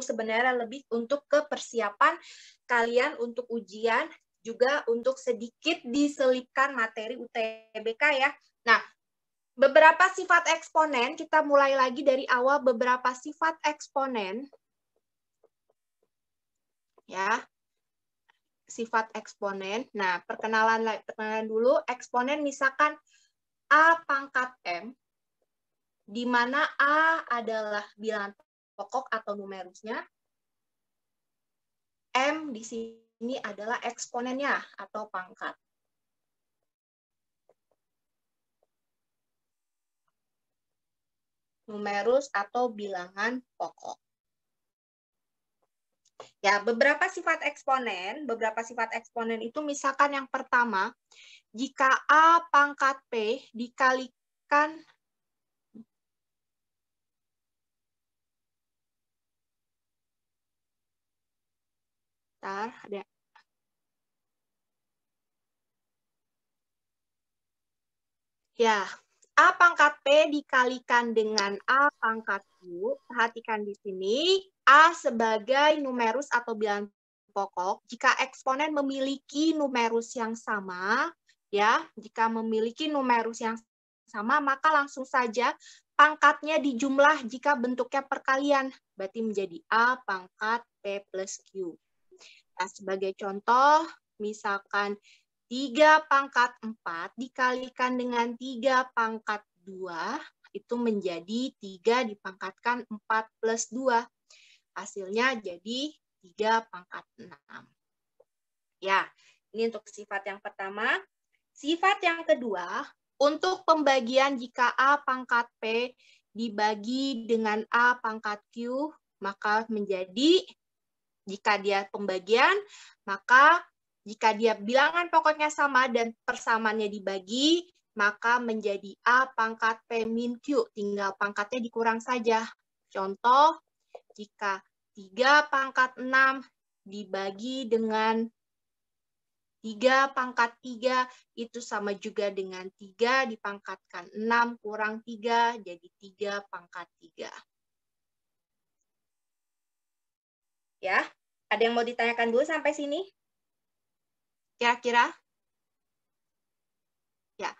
sebenarnya lebih untuk ke persiapan kalian untuk ujian juga untuk sedikit diselipkan materi UTBK ya. Nah, beberapa sifat eksponen kita mulai lagi dari awal beberapa sifat eksponen ya sifat eksponen. Nah, perkenalan perkenalan dulu eksponen misalkan A pangkat M di mana A adalah bilangan pokok atau numerusnya. M di sini adalah eksponennya atau pangkat. Numerus atau bilangan pokok. Ya, beberapa sifat eksponen, beberapa sifat eksponen itu misalkan yang pertama, jika A pangkat P dikalikan Bentar, ada. Ya, A pangkat P dikalikan dengan A pangkat Q. Perhatikan di sini, A sebagai numerus atau bilangan pokok. Jika eksponen memiliki numerus yang sama, ya, jika memiliki numerus yang sama, maka langsung saja pangkatnya dijumlah jika bentuknya perkalian. Berarti menjadi A pangkat P plus Q. Nah, sebagai contoh, misalkan 3 pangkat 4 dikalikan dengan 3 pangkat 2 itu menjadi 3 dipangkatkan 4 plus 2. Hasilnya jadi 3 pangkat 6. Ya, ini untuk sifat yang pertama. Sifat yang kedua, untuk pembagian jika A pangkat P dibagi dengan A pangkat Q, maka menjadi jika dia pembagian, maka jika dia bilangan pokoknya sama dan persamaannya dibagi, maka menjadi A pangkat P min Q. Tinggal pangkatnya dikurang saja. Contoh, jika 3 pangkat 6 dibagi dengan 3 pangkat 3 itu sama juga dengan 3 dipangkatkan 6 kurang 3 jadi 3 pangkat 3. ya. Ada yang mau ditanyakan dulu sampai sini? Kira-kira? Ya.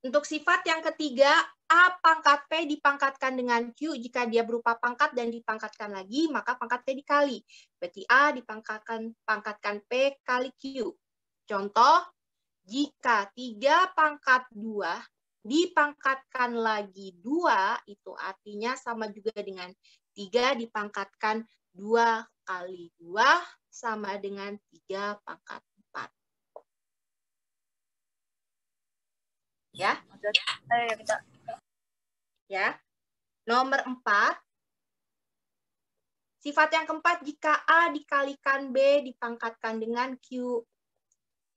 Untuk sifat yang ketiga, A pangkat P dipangkatkan dengan Q jika dia berupa pangkat dan dipangkatkan lagi, maka pangkat P dikali. Berarti A dipangkatkan pangkatkan P kali Q. Contoh, jika 3 pangkat 2 dipangkatkan lagi dua itu artinya sama juga dengan tiga dipangkatkan dua kali dua sama dengan tiga pangkat empat. Ya. Ya. Nomor empat. Sifat yang keempat, jika A dikalikan B dipangkatkan dengan Q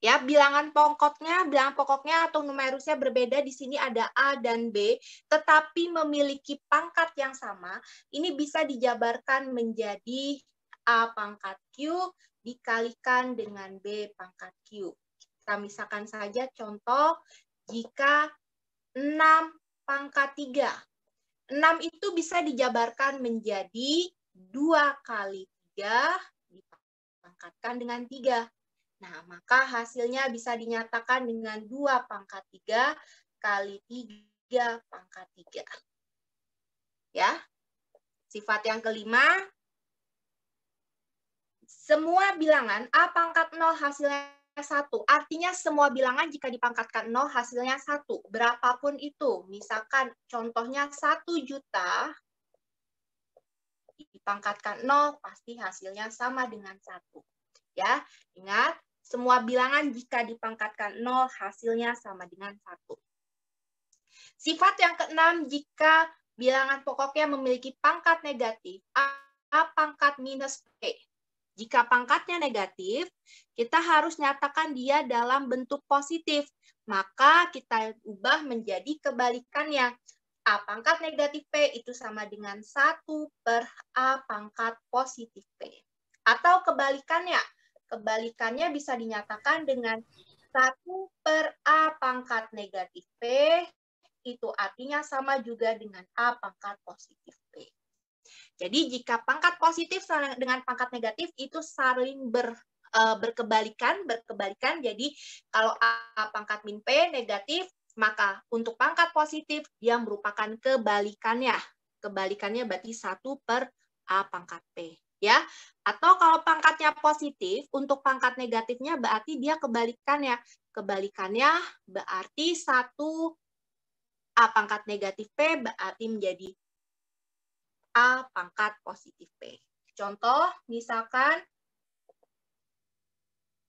Ya, bilangan pokoknya, bilangan pokoknya atau numerusnya berbeda di sini ada A dan B, tetapi memiliki pangkat yang sama. Ini bisa dijabarkan menjadi A pangkat Q dikalikan dengan B pangkat Q. Kita misalkan saja contoh jika 6 pangkat 3. 6 itu bisa dijabarkan menjadi 2 kali 3 dipangkatkan dengan 3. Nah, maka hasilnya bisa dinyatakan dengan 2 pangkat 3 kali 3 pangkat 3. Ya. Sifat yang kelima, semua bilangan A pangkat 0 hasilnya 1. Artinya semua bilangan jika dipangkatkan 0 hasilnya 1. Berapapun itu. Misalkan contohnya 1 juta dipangkatkan 0 pasti hasilnya sama dengan 1. Ya, ingat semua bilangan jika dipangkatkan 0 hasilnya sama dengan 1. Sifat yang keenam jika bilangan pokoknya memiliki pangkat negatif A pangkat minus P. Jika pangkatnya negatif, kita harus nyatakan dia dalam bentuk positif. Maka kita ubah menjadi kebalikannya. A pangkat negatif P itu sama dengan 1 per A pangkat positif P. Atau kebalikannya, Kebalikannya bisa dinyatakan dengan 1 per A pangkat negatif P, itu artinya sama juga dengan A pangkat positif P. Jadi jika pangkat positif dengan pangkat negatif itu saling ber, e, berkebalikan, berkebalikan. Jadi kalau A pangkat min P negatif, maka untuk pangkat positif dia merupakan kebalikannya. Kebalikannya berarti 1 per A pangkat P ya. Atau kalau pangkatnya positif, untuk pangkat negatifnya berarti dia kebalikannya. Kebalikannya berarti satu A pangkat negatif P berarti menjadi A pangkat positif P. Contoh, misalkan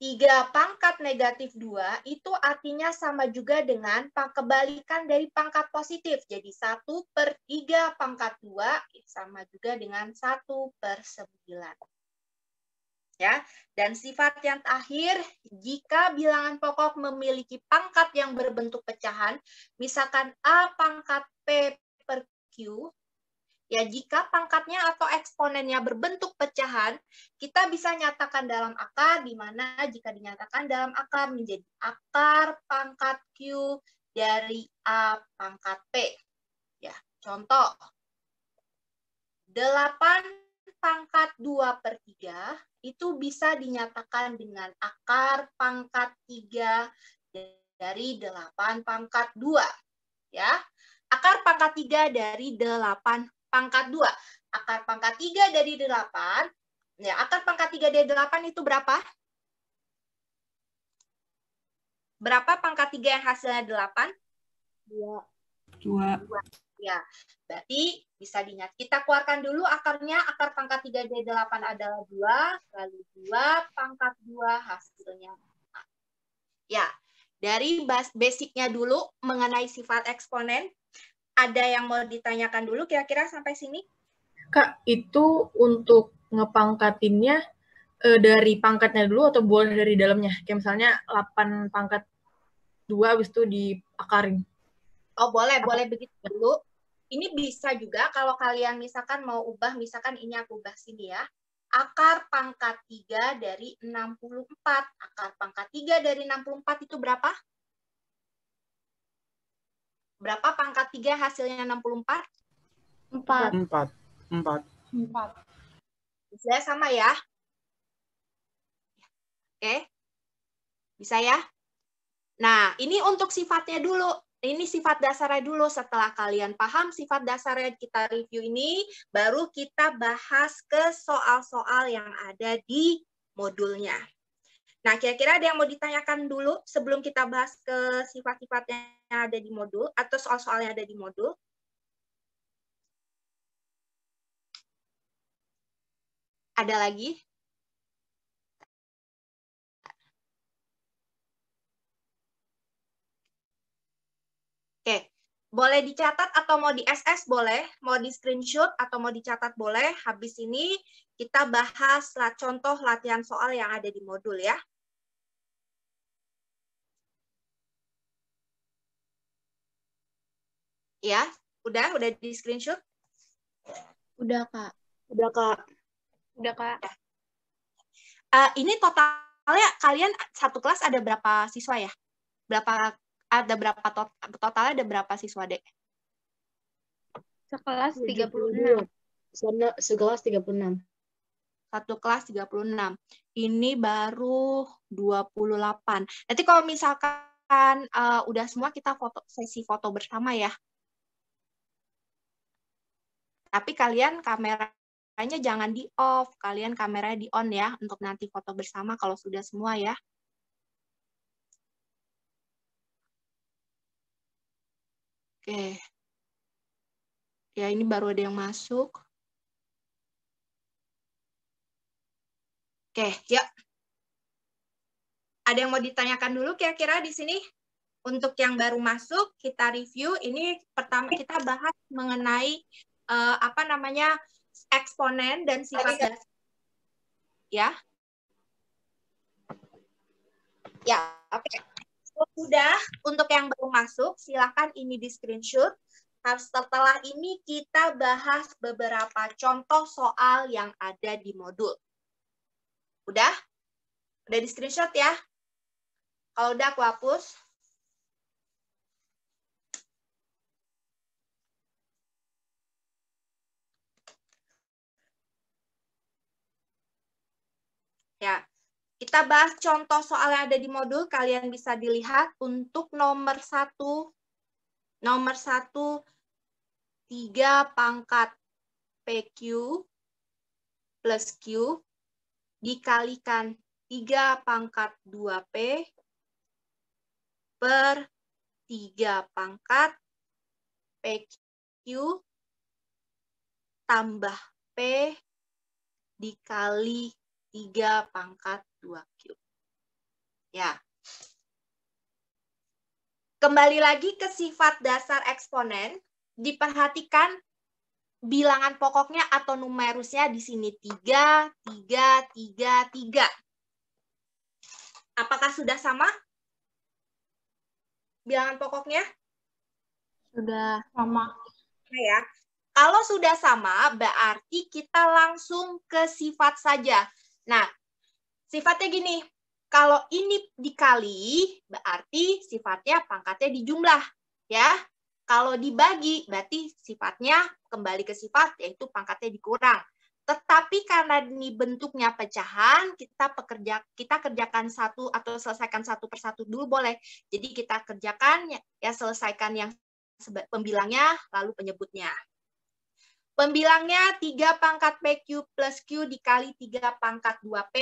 3 pangkat negatif 2 itu artinya sama juga dengan kebalikan dari pangkat positif. Jadi 1 per 3 pangkat 2 sama juga dengan 1 per 9. Ya, dan sifat yang terakhir, jika bilangan pokok memiliki pangkat yang berbentuk pecahan, misalkan A pangkat P per Q, Ya, jika pangkatnya atau eksponennya berbentuk pecahan, kita bisa nyatakan dalam akar, di mana jika dinyatakan dalam akar menjadi akar pangkat Q dari A pangkat P. Ya, contoh. 8 pangkat 2 per 3 itu bisa dinyatakan dengan akar pangkat 3 dari 8 pangkat 2. Ya, akar pangkat 3 dari 8 pangkat 2. Akar pangkat 3 dari 8. Ya, akar pangkat 3 dari 8 itu berapa? Berapa pangkat 3 yang hasilnya 8? 2. 2. Ya, berarti bisa dinyatakan. Kita keluarkan dulu akarnya. Akar pangkat 3 dari 8 adalah 2. Lalu 2 pangkat 2 hasilnya 4. Ya, dari basicnya dulu mengenai sifat eksponen ada yang mau ditanyakan dulu kira-kira sampai sini? Kak, itu untuk ngepangkatinnya e, dari pangkatnya dulu atau boleh dari dalamnya? Kayak misalnya 8 pangkat 2 habis itu diakarin. Oh, boleh, boleh begitu dulu. Ini bisa juga kalau kalian misalkan mau ubah, misalkan ini aku ubah sini ya. Akar pangkat 3 dari 64. Akar pangkat 3 dari 64 itu berapa? Berapa pangkat 3 hasilnya 64? 4. 4. 4. 4. Bisa ya? sama ya? Oke. Bisa ya? Nah, ini untuk sifatnya dulu. Ini sifat dasarnya dulu. Setelah kalian paham sifat dasarnya kita review ini, baru kita bahas ke soal-soal yang ada di modulnya. Nah, kira-kira ada yang mau ditanyakan dulu sebelum kita bahas ke sifat-sifatnya yang ada di modul atau soal-soal yang ada di modul. Ada lagi? Oke, boleh dicatat atau mau di SS boleh, mau di screenshot atau mau dicatat boleh. Habis ini kita bahas contoh latihan soal yang ada di modul ya. Ya, udah udah di screenshot? Udah, Kak. Udah, Kak. Udah, Kak. Uh, ini totalnya kalian satu kelas ada berapa siswa ya? Berapa ada berapa tot totalnya ada berapa siswa, Dek? Sekelas 36. Sana sekelas 36 satu kelas 36. Ini baru 28. Nanti kalau misalkan uh, udah semua kita foto sesi foto bersama ya. Tapi kalian kameranya jangan di off, kalian kamera di on ya untuk nanti foto bersama kalau sudah semua ya. Oke. Ya, ini baru ada yang masuk. Oke, ya. Ada yang mau ditanyakan dulu kira-kira di sini? Untuk yang baru masuk, kita review. Ini pertama kita bahas mengenai uh, apa namanya eksponen dan sifat dasar. Ya. Ya, oke. Okay. Oh, sudah untuk yang baru masuk, silakan ini di screenshot. Nah, setelah ini kita bahas beberapa contoh soal yang ada di modul. Udah? Udah di screenshot ya? Kalau udah aku hapus. ya. Kita bahas contoh soal yang ada di modul, kalian bisa dilihat untuk nomor 1, nomor 1, 3 pangkat PQ plus Q dikalikan 3 pangkat 2P per 3 pangkat PQ tambah P dikali 3 pangkat 2Q. Ya. Kembali lagi ke sifat dasar eksponen, diperhatikan bilangan pokoknya atau numerusnya di sini 3, 3, 3, 3. Apakah sudah sama? Bilangan pokoknya? Sudah sama. Nah ya. Kalau sudah sama, berarti kita langsung ke sifat saja. Nah, sifatnya gini, kalau ini dikali berarti sifatnya pangkatnya dijumlah, ya. Kalau dibagi berarti sifatnya kembali ke sifat yaitu pangkatnya dikurang. Tetapi karena ini bentuknya pecahan, kita pekerja kita kerjakan satu atau selesaikan satu persatu dulu boleh. Jadi kita kerjakan ya selesaikan yang pembilangnya lalu penyebutnya. Pembilangnya 3 pangkat PQ plus Q dikali 3 pangkat 2P.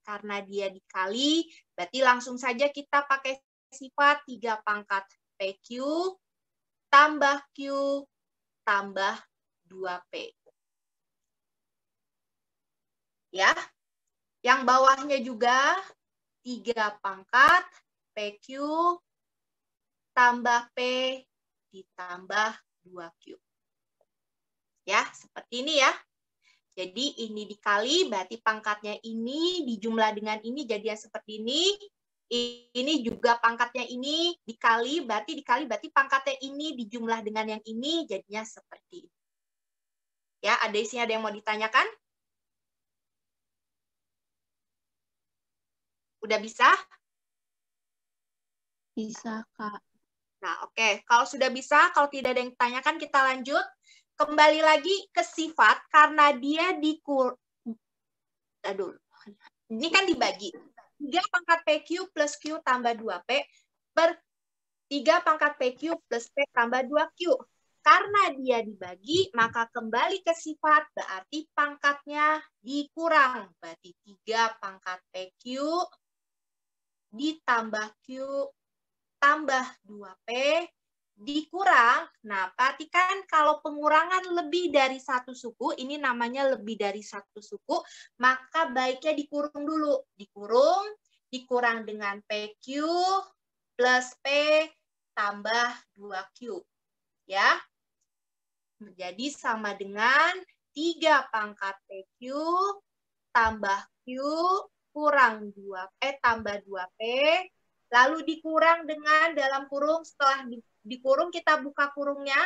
Karena dia dikali, berarti langsung saja kita pakai sifat 3 pangkat PQ tambah Q tambah 2P. Ya, yang bawahnya juga 3 pangkat PQ tambah P ditambah 2Q. Ya, seperti ini ya. Jadi ini dikali berarti pangkatnya ini dijumlah dengan ini jadinya seperti ini. Ini juga pangkatnya ini dikali berarti dikali berarti pangkatnya ini dijumlah dengan yang ini jadinya seperti ini. Ya, ada isinya ada yang mau ditanyakan? Udah bisa? Bisa, Kak. Nah, oke. Okay. Kalau sudah bisa, kalau tidak ada yang tanyakan kita lanjut. Kembali lagi ke sifat karena dia dikur aduh ini kan dibagi 3 pangkat PQ plus Q tambah 2P per 3 pangkat PQ plus P tambah 2Q. Karena dia dibagi, maka kembali ke sifat, berarti pangkatnya dikurang. Berarti 3 pangkat PQ ditambah Q tambah 2P dikurang. Nah, perhatikan kalau pengurangan lebih dari satu suku, ini namanya lebih dari satu suku, maka baiknya dikurung dulu. Dikurung, dikurang dengan PQ plus P tambah 2Q. Ya, menjadi sama dengan 3 pangkat PQ tambah Q kurang 2, p eh, tambah 2P, lalu dikurang dengan dalam kurung setelah di, dikurung kita buka kurungnya.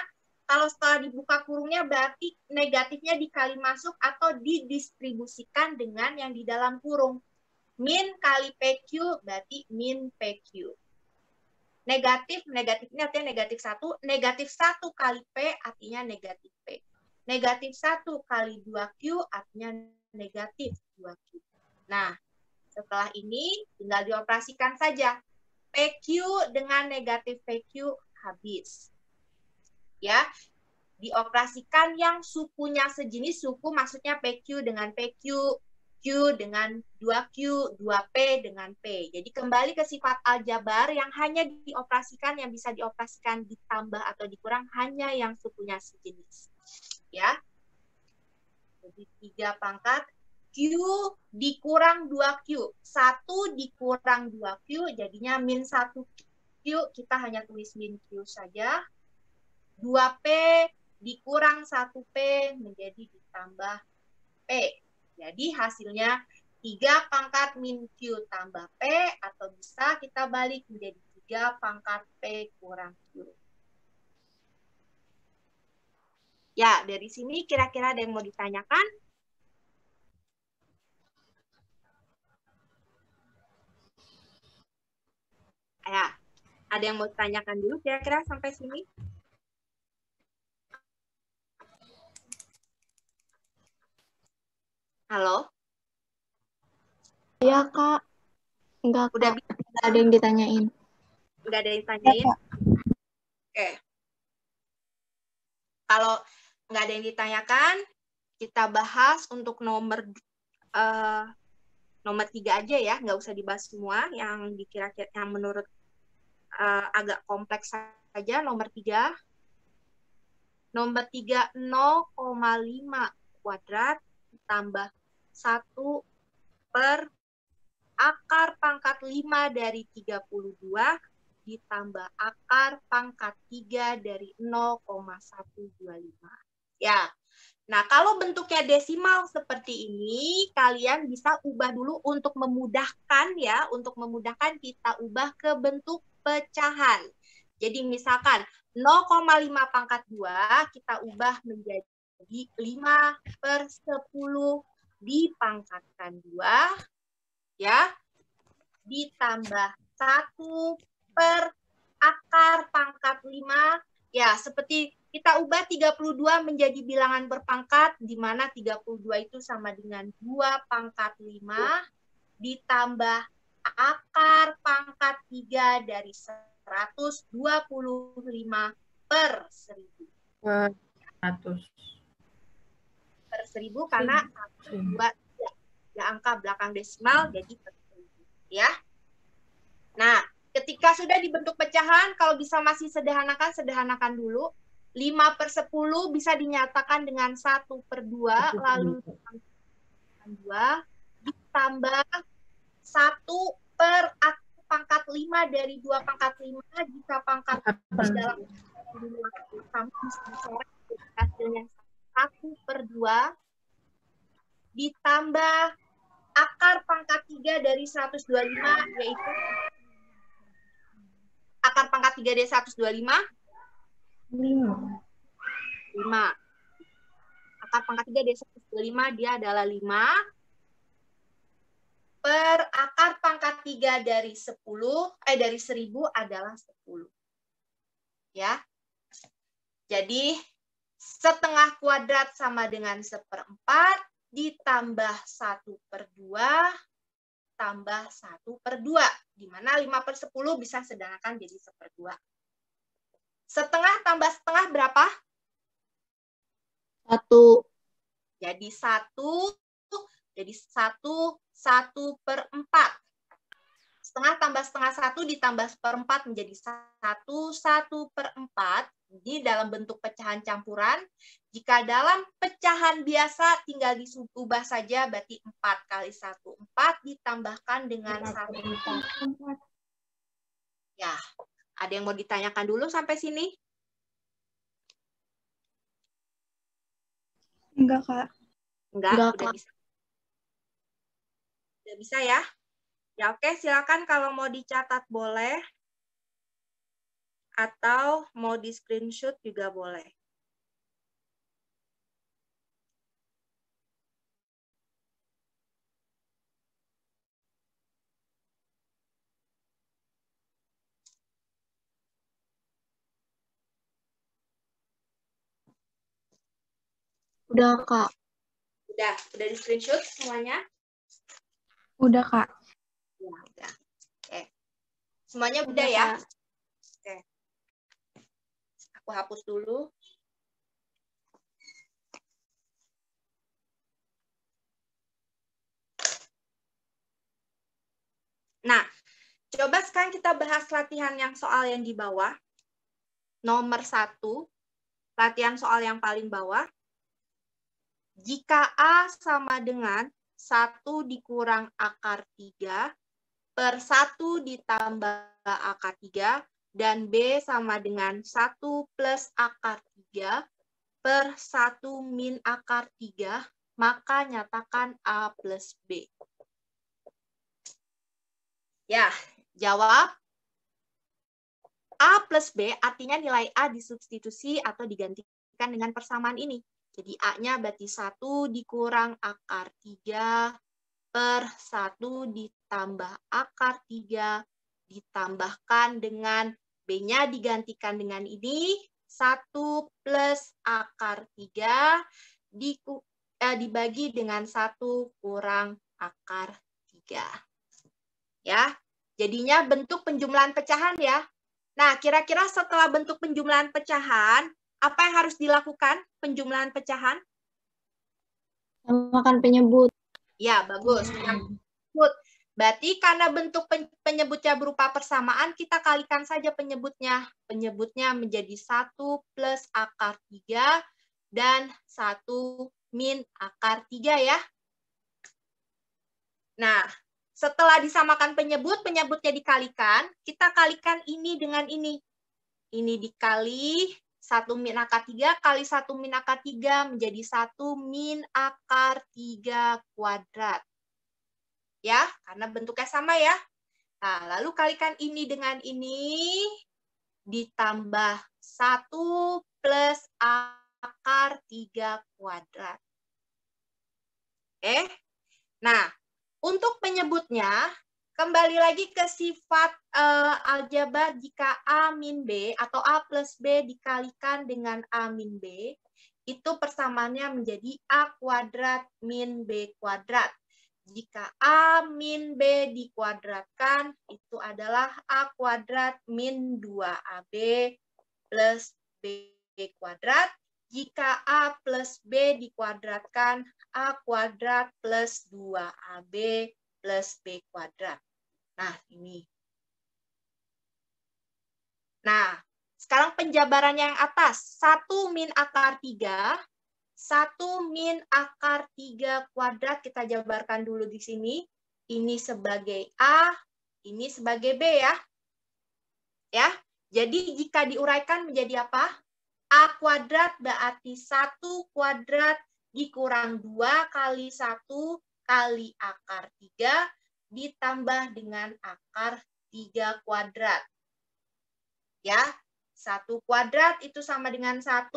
Kalau setelah dibuka kurungnya berarti negatifnya dikali masuk atau didistribusikan dengan yang di dalam kurung. Min kali PQ berarti min PQ. Negatif, negatif ini artinya negatif 1. Negatif 1 kali P artinya negatif P. Negatif 1 kali 2Q artinya negatif 2Q. Nah, setelah ini tinggal dioperasikan saja. PQ dengan negatif PQ habis. Ya, dioperasikan yang sukunya sejenis suku maksudnya PQ dengan PQ, Q dengan 2Q, 2P dengan P. Jadi kembali ke sifat aljabar yang hanya dioperasikan, yang bisa dioperasikan ditambah atau dikurang hanya yang sukunya sejenis. Ya. Jadi 3 pangkat Q dikurang 2Q. 1 dikurang 2Q jadinya min 1Q kita hanya tulis min Q saja. 2P dikurang 1P menjadi ditambah P. Jadi hasilnya 3 pangkat min Q tambah P atau bisa kita balik menjadi 3 pangkat P kurang Q. Ya, dari sini kira-kira ada yang mau ditanyakan? Ya, ada yang mau tanyakan dulu kira-kira sampai sini? Halo? Iya, Kak. Enggak, Udah Kak. Enggak ada yang ditanyain. Enggak ada yang iya, ditanyain? Ya, Oke. Kalau enggak ada yang ditanyakan, kita bahas untuk nomor uh, nomor tiga aja ya, nggak usah dibahas semua yang dikira yang menurut uh, agak kompleks saja nomor tiga nomor tiga 0,5 kuadrat tambah satu per akar pangkat 5 dari 32 ditambah akar pangkat 3 dari 0,125. Ya. Nah, kalau bentuknya desimal seperti ini, kalian bisa ubah dulu untuk memudahkan ya, untuk memudahkan kita ubah ke bentuk pecahan. Jadi misalkan 0,5 pangkat 2 kita ubah menjadi 5 per 10 dipangkatkan 2 ya ditambah 1 per akar pangkat 5 ya seperti kita ubah 32 menjadi bilangan berpangkat di mana 32 itu sama dengan 2 pangkat 5 ditambah akar pangkat 3 dari 125 per 1000. Per 100. Per 1000 karena dua iya. ya, angka belakang desimal jadi per 1000, ya. Nah, ketika sudah dibentuk pecahan, kalau bisa masih sederhanakan, sederhanakan dulu. 5 per 10 bisa dinyatakan dengan 1 per 2, lalu 2 ditambah 1 per pangkat 5 dari dua pangkat 5 jika pangkat dalam hasilnya sama satu per dua ditambah akar pangkat 3 dari 125 yaitu akar pangkat 3 dari 125 5 5 akar pangkat 3 dari 125 dia adalah 5 per akar pangkat 3 dari 10, eh dari 1000 adalah 10. Ya. Jadi setengah kuadrat sama dengan seperempat ditambah satu per dua, tambah satu per dua. Di mana 5 per sepuluh bisa sedangkan jadi 1 Setengah tambah setengah berapa? Satu. Jadi satu jadi satu 1 per empat, Setengah tambah setengah satu ditambah seperempat menjadi satu 1 per empat. Ini dalam bentuk pecahan campuran. Jika dalam pecahan biasa tinggal diubah saja berarti empat kali satu empat ditambahkan dengan 1. empat. Ya, ada yang mau ditanyakan dulu sampai sini? Enggak, Kak. Enggak, Enggak Kak. bisa. Udah bisa ya? Ya oke, silakan kalau mau dicatat boleh. Atau mau di screenshot juga boleh. Udah, Kak. Udah, udah di screenshot semuanya? Udah, Kak. Ya, Semuanya udah, udah ya? Oke. Aku hapus dulu. Nah, coba sekarang kita bahas latihan yang soal yang di bawah. Nomor satu, latihan soal yang paling bawah. Jika A sama dengan 1 dikurang akar 3 per 1 ditambah akar 3 dan B sama dengan 1 plus akar 3 per 1 min akar 3, maka nyatakan A plus B. Ya, jawab. A plus B artinya nilai A disubstitusi atau digantikan dengan persamaan ini. Jadi A-nya berarti 1 dikurang akar 3 per 1 ditambah akar 3 ditambahkan dengan B-nya digantikan dengan ini 1 plus akar 3 di, eh, dibagi dengan 1 kurang akar 3. Ya, jadinya bentuk penjumlahan pecahan ya. Nah, kira-kira setelah bentuk penjumlahan pecahan, apa yang harus dilakukan penjumlahan pecahan? Samakan penyebut. Ya, bagus. Hmm. Penyebut. Berarti karena bentuk penyebutnya berupa persamaan, kita kalikan saja penyebutnya. Penyebutnya menjadi 1 plus akar 3 dan 1 min akar 3 ya. Nah, setelah disamakan penyebut, penyebutnya dikalikan, kita kalikan ini dengan ini. Ini dikali 1 min akar 3 kali 1 min akar 3 menjadi 1 min akar 3 kuadrat. Ya, karena bentuknya sama ya. Nah, lalu kalikan ini dengan ini, ditambah 1 plus akar 3 kuadrat. Oke, nah untuk penyebutnya Kembali lagi ke sifat uh, aljabar jika A min B atau A plus B dikalikan dengan A min B, itu persamaannya menjadi A kuadrat min B kuadrat. Jika A min B dikuadratkan, itu adalah A kuadrat min 2AB plus B kuadrat. Jika A plus B dikuadratkan, A kuadrat plus 2AB plus B kuadrat. Nah, ini. Nah, sekarang penjabarannya yang atas. 1 min akar 3. 1 min akar 3 kuadrat kita jabarkan dulu di sini. Ini sebagai A, ini sebagai B ya. Ya, jadi jika diuraikan menjadi apa? A kuadrat berarti 1 kuadrat dikurang 2 kali 1 kali akar 3 ditambah dengan akar 3 kuadrat. Ya, 1 kuadrat itu sama dengan 1,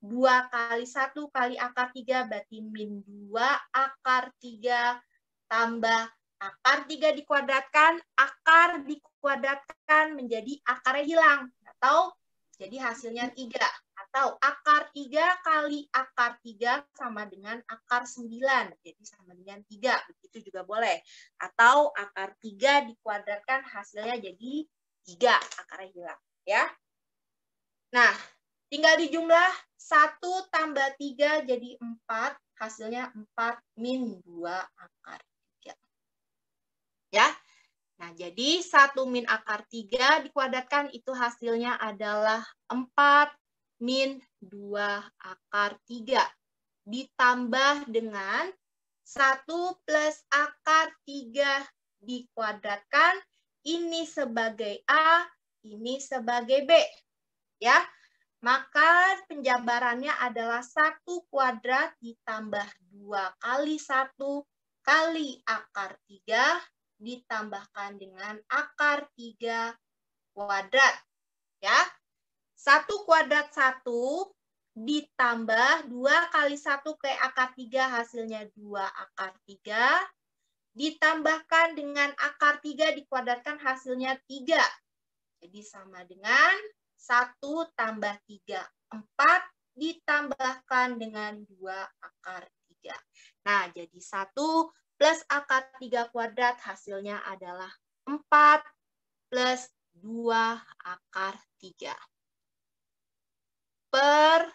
2 kali 1 kali akar 3 berarti min 2 akar 3 tambah akar 3 dikuadratkan, akar dikuadratkan menjadi akarnya hilang atau jadi hasilnya 3 tahu akar 3 kali akar 3 sama dengan akar 9. Jadi sama dengan 3, begitu juga boleh. Atau akar 3 dikuadratkan hasilnya jadi 3, akarnya hilang. ya. Nah, tinggal dijumlah 1 tambah 3 jadi 4, hasilnya 4 min 2 akar 3. Ya, Nah, jadi 1 min akar 3 dikuadratkan itu hasilnya adalah 4 min 2 akar 3 ditambah dengan 1 plus akar 3 dikuadratkan. Ini sebagai A, ini sebagai B. Ya, maka penjabarannya adalah 1 kuadrat ditambah 2 kali 1 kali akar 3 ditambahkan dengan akar 3 kuadrat. Ya, 1 kuadrat 1 ditambah 2 kali 1 ke akar 3 hasilnya 2 akar 3 ditambahkan dengan akar 3 dikuadratkan hasilnya 3. Jadi sama dengan 1 tambah 3, 4 ditambahkan dengan 2 akar 3. Nah, jadi 1 plus akar 3 kuadrat hasilnya adalah 4 plus 2 akar 3 per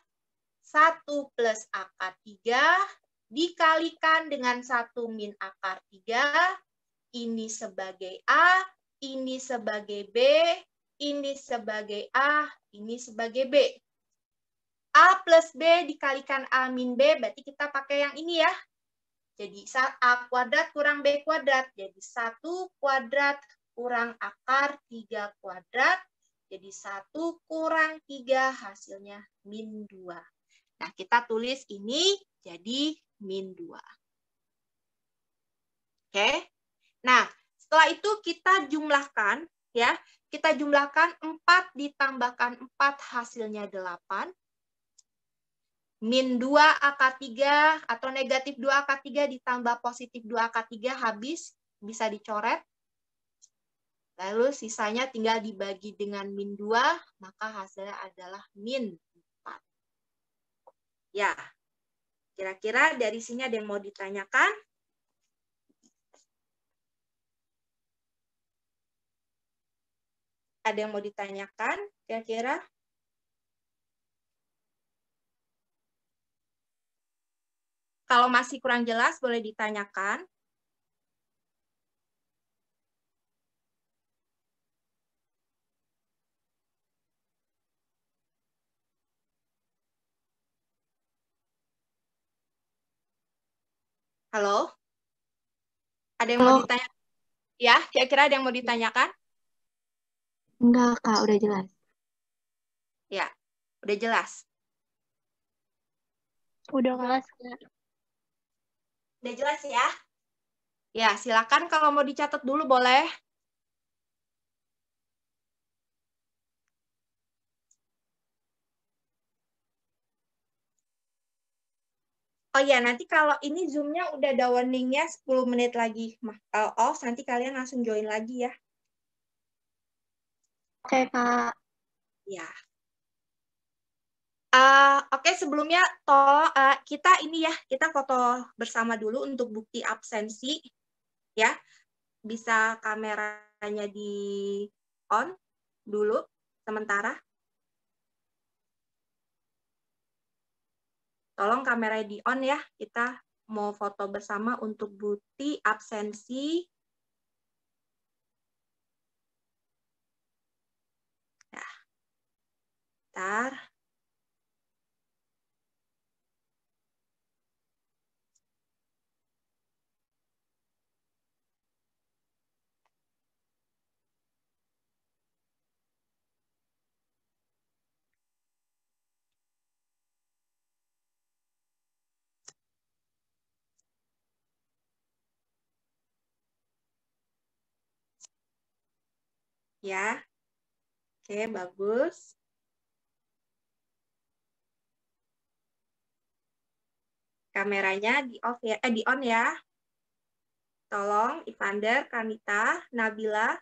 1 plus akar 3 dikalikan dengan 1 min akar 3. Ini sebagai A, ini sebagai B, ini sebagai A, ini sebagai B. A plus B dikalikan A min B, berarti kita pakai yang ini ya. Jadi A kuadrat kurang B kuadrat. Jadi 1 kuadrat kurang akar 3 kuadrat jadi satu kurang tiga hasilnya min 2. Nah, kita tulis ini jadi min 2. Oke. Nah, setelah itu kita jumlahkan ya. Kita jumlahkan 4 ditambahkan 4 hasilnya 8. Min 2 AK3 atau negatif 2 AK3 ditambah positif 2 AK3 habis bisa dicoret. Lalu sisanya tinggal dibagi dengan min 2, maka hasilnya adalah min 4. Ya, kira-kira dari sini ada yang mau ditanyakan? Ada yang mau ditanyakan kira-kira? Kalau masih kurang jelas, boleh ditanyakan. Halo? Ada yang Halo. mau ditanya? Ya, kira-kira ada yang mau ditanyakan? Enggak, Kak, udah jelas. Ya, udah jelas. Udah jelas, Kak. Udah jelas ya? Ya, silakan kalau mau dicatat dulu boleh. Oh ya nanti kalau ini Zoom-nya udah ada warningnya 10 menit lagi. kalau off, nanti kalian langsung join lagi ya. Oke, pak. Ya. Uh, eh, Oke, okay, sebelumnya to, uh, eh, kita ini ya, kita foto bersama dulu untuk bukti absensi. ya. Bisa kameranya di on dulu sementara. Tolong kamera di on ya, kita mau foto bersama untuk bukti absensi. Nah, ya. ya. Oke, bagus. Kameranya di off ya, eh di on ya. Tolong Ivander, Kanita, Nabila,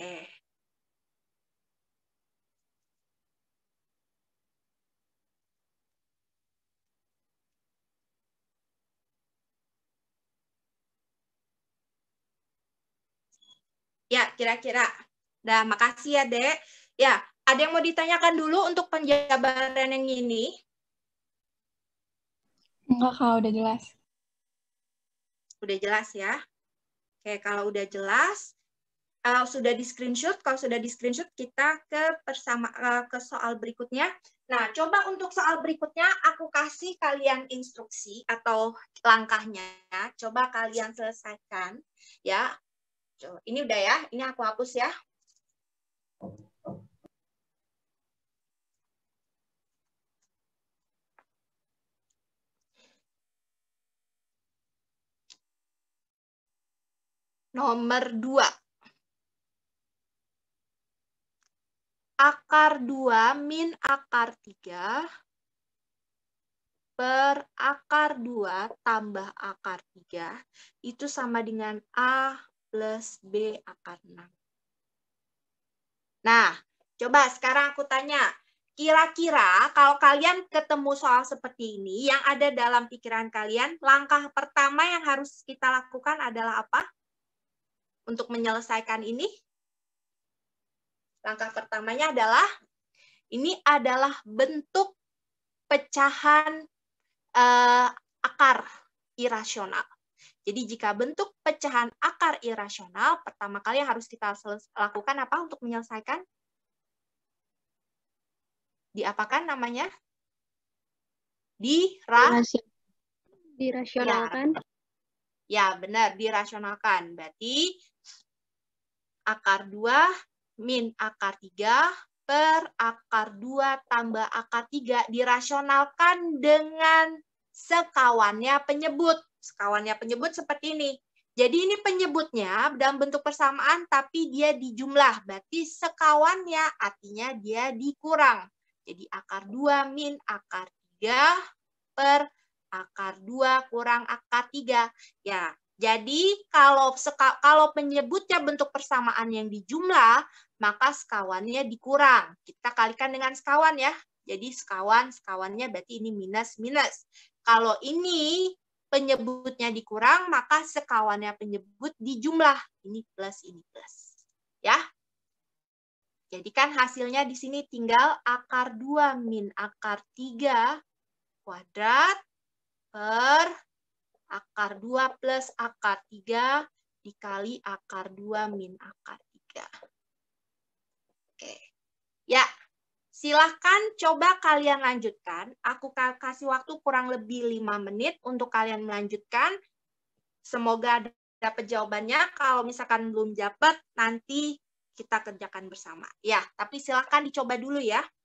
Oke. Ya, kira-kira. Nah, makasih ya, Dek. Ya, ada yang mau ditanyakan dulu untuk penjabaran yang ini? Enggak, kalau Udah jelas. Udah jelas ya. Oke, kalau udah jelas, uh, sudah di screenshot. Kalau sudah di screenshot, kita ke persama eh, ke soal berikutnya. Nah, coba untuk soal berikutnya aku kasih kalian instruksi atau langkahnya. Coba kalian selesaikan ya. Ini udah ya, ini aku hapus ya. Nomor dua, akar 2 min akar 3 per akar 2 tambah akar 3 itu sama dengan A plus B akar 6. Nah, coba sekarang aku tanya. Kira-kira kalau kalian ketemu soal seperti ini, yang ada dalam pikiran kalian, langkah pertama yang harus kita lakukan adalah apa? Untuk menyelesaikan ini? Langkah pertamanya adalah ini adalah bentuk pecahan uh, akar irasional. Jadi jika bentuk pecahan akar irasional, pertama kali yang harus kita lakukan apa untuk menyelesaikan? Diapakan namanya? Dira dirasionalkan. Ya, ya benar, dirasionalkan. Berarti akar 2 min akar 3 per akar 2 tambah akar 3 dirasionalkan dengan sekawannya penyebut. Sekawannya penyebut seperti ini. Jadi ini penyebutnya dalam bentuk persamaan tapi dia dijumlah. Berarti sekawannya artinya dia dikurang. Jadi akar 2 min akar 3 per akar 2 kurang akar 3. Ya, jadi kalau seka, kalau penyebutnya bentuk persamaan yang dijumlah, maka sekawannya dikurang. Kita kalikan dengan sekawan ya. Jadi sekawan, sekawannya berarti ini minus, minus. Kalau ini penyebutnya dikurang, maka sekawannya penyebut dijumlah. Ini plus, ini plus. Ya. Jadi kan hasilnya di sini tinggal akar 2 min akar 3 kuadrat per akar 2 plus akar 3 dikali akar 2 min akar 3. Ya, silahkan coba kalian lanjutkan. Aku kasih waktu kurang lebih lima menit untuk kalian melanjutkan. Semoga dapat jawabannya. Kalau misalkan belum dapat, nanti kita kerjakan bersama. Ya, tapi silahkan dicoba dulu ya.